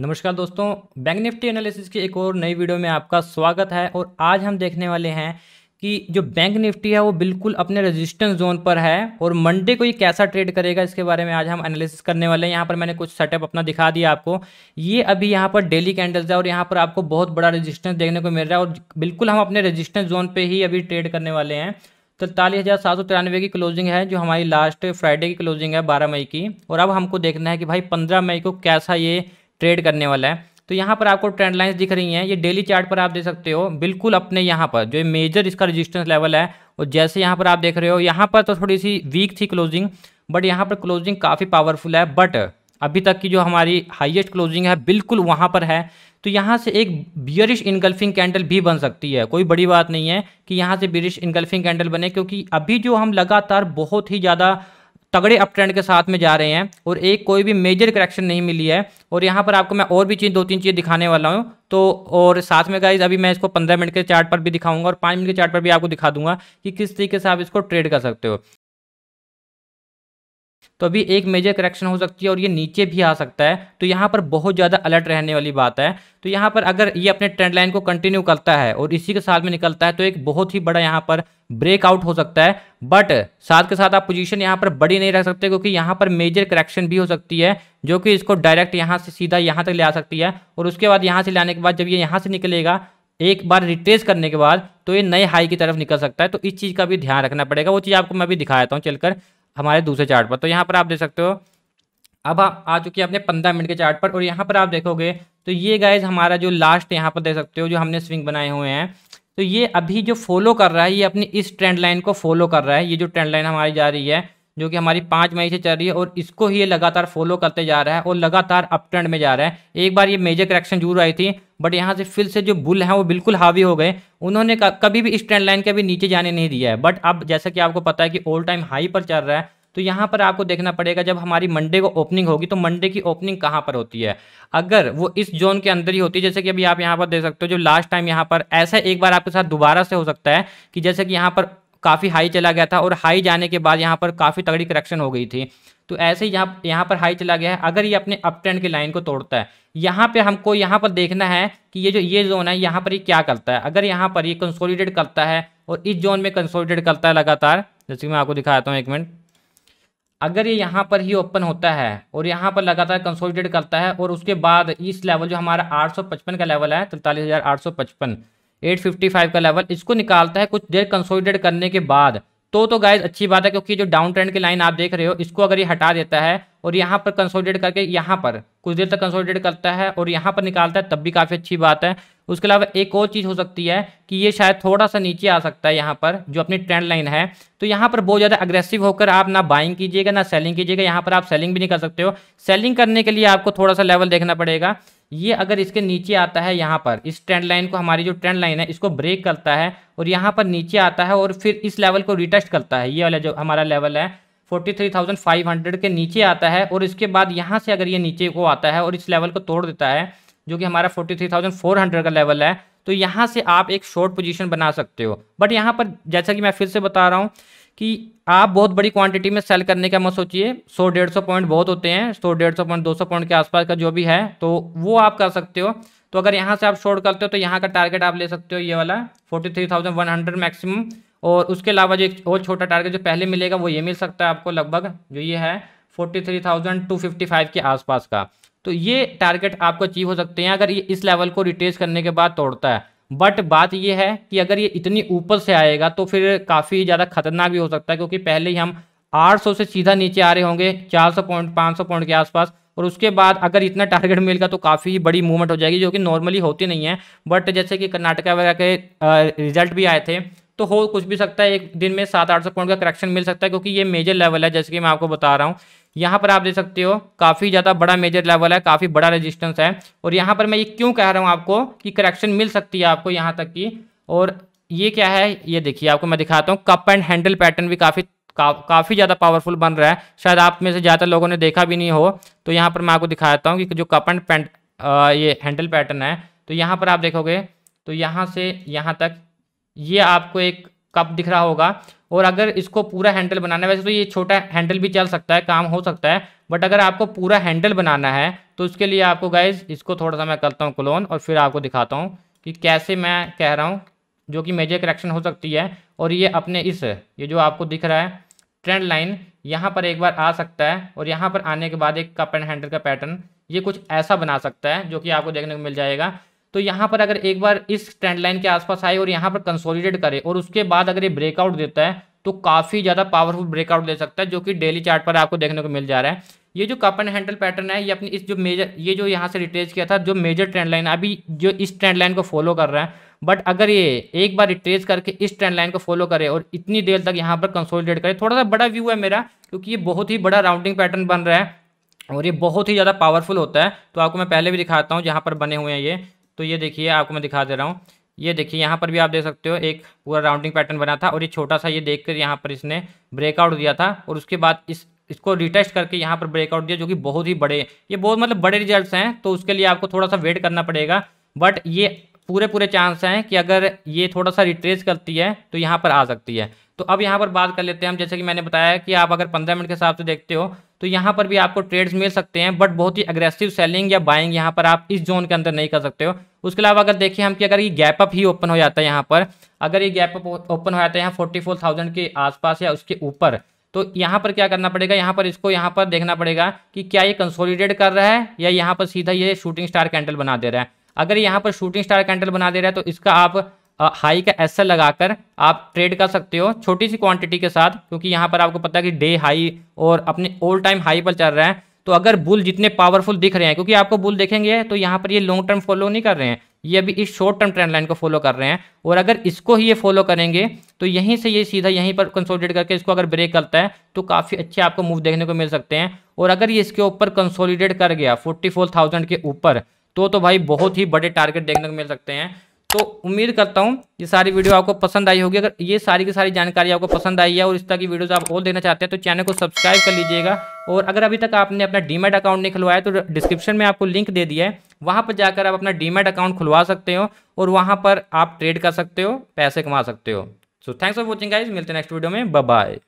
नमस्कार दोस्तों bank Nifty analysis की एक और नई वीडियो में आपका स्वागत है और आज हम देखने वाले हैं कि जो बैंक निफ्टी है वो बिल्कुल अपने रेजिस्टेंस जोन पर है और मंडे को ये कैसा ट्रेड करेगा इसके बारे में आज हम एनालिसिस करने वाले हैं यहाँ पर मैंने कुछ सेटअप अपना दिखा दिया आपको ये अभी यहाँ पर डेली कैंडल्स है और यहाँ पर आपको बहुत बड़ा रजिस्टेंस देखने को मिल रहा है और बिल्कुल हम अपने रजिस्टेंस जोन पर ही अभी ट्रेड करने वाले हैं तिरतालीस हज़ार सात सौ तिरानवे की क्लोजिंग है जो हमारी लास्ट फ्राइडे की क्लोजिंग है बारह मई की और अब हमको देखना है कि भाई पंद्रह मई को कैसा ये ट्रेड करने वाला है तो यहाँ पर आपको ट्रेंड लाइन्स दिख रही हैं ये डेली चार्ट पर आप देख सकते हो बिल्कुल अपने यहाँ पर जो मेजर इसका रजिस्टेंस लेवल है और जैसे यहाँ पर आप देख रहे हो यहाँ पर तो थोड़ी सी वीक थी क्लोजिंग बट यहाँ पर क्लोजिंग काफ़ी पावरफुल है बट अभी तक की जो हमारी हाइएस्ट क्लोजिंग है बिल्कुल वहाँ पर है तो यहाँ से एक बियरिश इनगल्फिंग कैंडल भी बन सकती है कोई बड़ी बात नहीं है कि यहाँ से बियरिश इनगल्फिंग कैंडल बने क्योंकि अभी जो हम लगातार बहुत ही ज़्यादा तगड़े अप ट्रेंड के साथ में जा रहे हैं और एक कोई भी मेजर करेक्शन नहीं मिली है और यहाँ पर आपको मैं और भी चीज़ दो तीन चीज़ दिखाने वाला हूँ तो और साथ में गाइज अभी मैं इसको पंद्रह मिनट के चार्ट पर भी दिखाऊंगा और पाँच मिनट के चार्ट पर भी आपको दिखा दूंगा कि किस तरीके से आप इसको ट्रेड कर सकते हो तो अभी एक मेजर करेक्शन हो सकती है और ये नीचे भी आ सकता है तो यहाँ पर बहुत ज़्यादा अलर्ट रहने वाली बात है तो यहाँ पर अगर ये अपने ट्रेंड लाइन को कंटिन्यू करता है और इसी के साथ में निकलता है तो एक बहुत ही बड़ा यहाँ पर ब्रेकआउट हो सकता है बट साथ के साथ आप पोजीशन यहाँ पर बड़ी नहीं रख सकते क्योंकि यहाँ पर मेजर करेक्शन भी हो सकती है जो कि इसको डायरेक्ट यहाँ से सीधा यहाँ तक ले आ सकती है और उसके बाद यहाँ से लाने के बाद जब ये यहाँ से निकलेगा एक बार रिट्रेस करने के बाद तो ये नए हाई की तरफ निकल सकता है तो इस चीज़ का भी ध्यान रखना पड़ेगा वो चीज़ आपको मैं भी दिखाता हूँ चलकर हमारे दूसरे चार्ट पर तो यहाँ पर आप देख सकते हो अब आप आ चुके हैं अपने पंद्रह मिनट के चार्ट पर और यहाँ पर आप देखोगे तो ये गाइज हमारा जो लास्ट यहाँ पर देख सकते हो जो हमने स्विंग बनाए हुए हैं तो ये अभी जो फॉलो कर रहा है ये अपनी इस ट्रेंड लाइन को फॉलो कर रहा है ये जो ट्रेंड लाइन हमारी जा रही है जो कि हमारी पाँच मई से चल रही है और इसको ही ये लगातार फॉलो करते जा रहा है और लगातार अप ट्रेंड में जा रहा है एक बार ये मेजर करेक्शन जरूर आई थी बट यहाँ से फिर से जो बुल हैं वो बिल्कुल हावी हो गए उन्होंने कभी भी इस ट्रेंड लाइन के अभी नीचे जाने नहीं दिया है बट अब जैसा कि आपको पता है कि ऑल टाइम हाई पर चल रहा है तो यहाँ पर आपको देखना पड़ेगा जब हमारी मंडे को ओपनिंग होगी तो मंडे की ओपनिंग कहाँ पर होती है अगर वो इस जोन के अंदर ही होती है जैसे कि अभी आप यहाँ पर देख सकते हो जो लास्ट टाइम यहाँ पर ऐसा एक बार आपके साथ दोबारा से हो सकता है कि जैसे कि यहाँ पर काफ़ी हाई चला गया था और हाई जाने के बाद यहाँ पर काफ़ी तगड़ी करेक्शन हो गई थी तो ऐसे ही यहाँ यहाँ पर हाई चला गया है अगर ये अपने अप ट्रेंड की लाइन को तोड़ता है यहाँ पे हमको यहाँ पर देखना है कि ये जो ये जोन है यहाँ पर ये क्या करता है अगर यहाँ पर ये कंसोलिडेट करता है और इस जोन में कंसोलिडेट करता है लगातार जैसे कि मैं आपको दिखाता हूँ एक मिनट अगर ये यहाँ पर ही ओपन होता है और यहाँ पर लगातार कंसोलिडेट करता है और उसके बाद इस लेवल जो हमारा 855 का लेवल है तिरतालीस 855 का लेवल इसको निकालता है कुछ देर कंसोलिडेट करने के बाद तो तो गाइज अच्छी बात है क्योंकि जो डाउन ट्रेंड की लाइन आप देख रहे हो इसको अगर ये हटा देता है और यहाँ पर कंसोलिडेट करके यहाँ पर कुछ देर तक कंसोलिडेट करता है और यहाँ पर निकालता है तब भी काफ़ी अच्छी बात है उसके अलावा एक और चीज़ हो सकती है कि ये शायद थोड़ा सा नीचे आ सकता है यहाँ पर जो अपनी ट्रेंड लाइन है तो यहाँ पर बहुत ज़्यादा अग्रेसिव होकर आप ना बाइंग कीजिएगा ना सेलिंग कीजिएगा यहाँ पर आप सेलिंग भी नहीं कर सकते हो सेलिंग करने के लिए आपको थोड़ा सा लेवल देखना पड़ेगा ये अगर इसके नीचे आता है यहाँ पर इस ट्रेंड लाइन को हमारी जो ट्रेंड लाइन है इसको ब्रेक करता है और यहाँ पर नीचे आता है और फिर इस लेवल को रिटेस्ट करता है ये वाला जो हमारा लेवल है 43,500 के नीचे आता है और इसके बाद यहाँ से अगर ये नीचे को आता है और इस लेवल को तोड़ देता है जो कि हमारा 43,400 का लेवल है तो यहाँ से आप एक शॉर्ट पोजीशन बना सकते हो बट यहाँ पर जैसा कि मैं फिर से बता रहा हूँ कि आप बहुत बड़ी क्वांटिटी में सेल करने का मत सोचिए सौ डेढ़ सौ पॉइंट बहुत होते हैं सौ डेढ़ सौ पॉइंट दो सौ पॉइंट के आसपास का जो भी है तो वो आप कर सकते हो तो अगर यहाँ से आप शॉर्ट करते हो तो यहाँ का टारगेट आप ले सकते हो ये वाला forty three thousand one hundred maximum और उसके अलावा जो एक और छोटा टारगेट जो पहले मिलेगा वो ये मिल सकता है आपको लगभग जो ये है forty three thousand two fifty five के आसपास का तो ये टारगेट आपको अचीव हो सकते हैं अगर ये इस लेवल को रिटेस करने के बाद तोड़ता है बट बात ये है कि अगर ये इतनी ऊपर से आएगा तो फिर काफ़ी ज़्यादा खतरनाक भी हो सकता है क्योंकि पहले ही हम 800 से सीधा नीचे आ रहे होंगे 400 पॉइंट 500 पॉइंट के आसपास और उसके बाद अगर इतना टारगेट मिलेगा तो काफ़ी बड़ी मूवमेंट हो जाएगी जो कि नॉर्मली होती नहीं है बट जैसे कि कर्नाटका वगैरह के रिजल्ट भी आए थे तो हो कुछ भी सकता है एक दिन में सात आठ सौ पॉइंट का करेक्शन मिल सकता है क्योंकि ये मेजर लेवल है जैसे कि मैं आपको बता रहा हूँ यहाँ पर आप देख सकते हो काफ़ी ज़्यादा बड़ा मेजर लेवल है काफ़ी बड़ा रेजिस्टेंस है और यहाँ पर मैं ये क्यों कह रहा हूँ आपको कि करेक्शन मिल सकती है आपको यहाँ तक की और ये क्या है ये देखिए आपको मैं दिखाता हूँ कप एंड हैंडल पैटर्न भी काफ़ी का, काफ़ी ज़्यादा पावरफुल बन रहा है शायद आप में से ज़्यादा लोगों ने देखा भी नहीं हो तो यहाँ पर मैं आपको दिखाता हूँ कि जो कप एंड पैंट ये हैंडल पैटर्न है तो यहाँ पर आप देखोगे तो यहाँ से यहाँ तक ये आपको एक कप दिख रहा होगा और अगर इसको पूरा हैंडल बनाना है वैसे तो ये छोटा हैंडल भी चल सकता है काम हो सकता है बट अगर आपको पूरा हैंडल बनाना है तो उसके लिए आपको गाइज इसको थोड़ा सा मैं करता हूँ क्लोन और फिर आपको दिखाता हूँ कि कैसे मैं कह रहा हूँ जो कि मेजर करेक्शन हो सकती है और ये अपने इस ये जो आपको दिख रहा है ट्रेंड लाइन यहाँ पर एक बार आ सकता है और यहाँ पर आने के बाद एक कप एंड हैंडल का पैटर्न ये कुछ ऐसा बना सकता है जो कि आपको देखने को मिल जाएगा तो यहाँ पर अगर एक बार इस ट्रेंड लाइन के आसपास आए और यहाँ पर कंसोलिडेट करे और उसके बाद अगर ये ब्रेकआउट देता है तो काफ़ी ज़्यादा पावरफुल ब्रेकआउट दे सकता है जो कि डेली चार्ट पर आपको देखने को मिल जा रहा है ये जो कप एंड हैंडल पैटर्न है ये अपनी इस जो मेजर ये जो यहाँ से रिट्रेस किया था जो मेजर ट्रेंड लाइन अभी जो इस ट्रेंड लाइन को फॉलो कर रहा है बट अगर ये एक बार रिट्रेस करके इस ट्रेंड लाइन को फॉलो करे और इतनी देर तक यहाँ पर कंसोलिडेट करे थोड़ा सा बड़ा व्यू है मेरा क्योंकि ये बहुत ही बड़ा राउंडिंग पैटर्न बन रहा है और ये बहुत ही ज़्यादा पावरफुल होता है तो आपको मैं पहले भी दिखाता हूँ जहाँ पर बने हुए हैं ये तो ये देखिए आपको मैं दिखा दे रहा हूँ ये देखिए यहाँ पर भी आप देख सकते हो एक पूरा राउंडिंग पैटर्न बना था और ये छोटा सा ये देख कर यहाँ पर इसने ब्रेकआउट दिया था और उसके बाद इस इसको रिटेस्ट करके यहाँ पर ब्रेकआउट दिया जो कि बहुत ही बड़े ये बहुत मतलब बड़े रिजल्ट्स हैं तो उसके लिए आपको थोड़ा सा वेट करना पड़ेगा बट ये पूरे पूरे चांस हैं कि अगर ये थोड़ा सा रिट्रेस करती है तो यहाँ पर आ सकती है तो अब यहाँ पर बात कर लेते हैं हम जैसे कि मैंने बताया कि आप अगर पंद्रह मिनट के हिसाब से देखते हो तो यहाँ पर भी आपको ट्रेड्स मिल सकते हैं बट बहुत ही अग्रेसिव सेलिंग या बाइंग यहाँ पर आप इस जोन के अंदर नहीं कर सकते हो उसके अलावा अगर देखिए हम कि अगर ये गैप अप ही ओपन हो जाता है यहाँ पर अगर ये गैप अप ओपन हो जाता है यहाँ फोर्टी फोर थाउजेंड के आसपास या उसके ऊपर तो यहाँ पर क्या करना पड़ेगा यहाँ पर इसको यहाँ पर देखना पड़ेगा कि क्या ये कंसोलिडेट कर रहा है या यहाँ पर सीधा ये शूटिंग स्टार कैंडल बना दे रहा है अगर यहाँ पर शूटिंग स्टार कैंडल बना दे रहा है तो इसका आप हाई का एस लगाकर आप ट्रेड कर सकते हो छोटी सी क्वांटिटी के साथ क्योंकि यहाँ पर आपको पता है कि डे हाई और अपने ऑल टाइम हाई पर चल रहा है तो अगर बुल जितने पावरफुल दिख रहे हैं क्योंकि आपको बुल देखेंगे तो यहाँ पर ये लॉन्ग टर्म फॉलो नहीं कर रहे हैं ये अभी इस शॉर्ट टर्म ट्रेंड लाइन को फॉलो कर रहे हैं और अगर इसको ही ये फॉलो करेंगे तो यहीं से ये सीधा यहीं पर कंसोलिडेट करके इसको अगर ब्रेक करता है तो काफ़ी अच्छे आपको मूव देखने को मिल सकते हैं और अगर ये इसके ऊपर कंसोलिडेट कर गया फोर्टी के ऊपर तो तो भाई बहुत ही बड़े टारगेट देखने को मिल सकते हैं तो उम्मीद करता हूँ ये सारी वीडियो आपको पसंद आई होगी अगर ये सारी की सारी जानकारी आपको पसंद आई है और इस तरह की वीडियोस आप और देखना चाहते हैं तो चैनल को सब्सक्राइब कर लीजिएगा और अगर अभी तक आपने अपना डीमेट अकाउंट नहीं खुलवाया तो डिस्क्रिप्शन में आपको लिंक दे दिया है वहाँ पर जाकर आप अपना डीमेट अकाउंट खुलवा सकते हो और वहाँ पर आप ट्रेड कर सकते हो पैसे कमा सकते हो so thanks for watching guys मिलते हैं नेक्स्ट वीडियो में बाय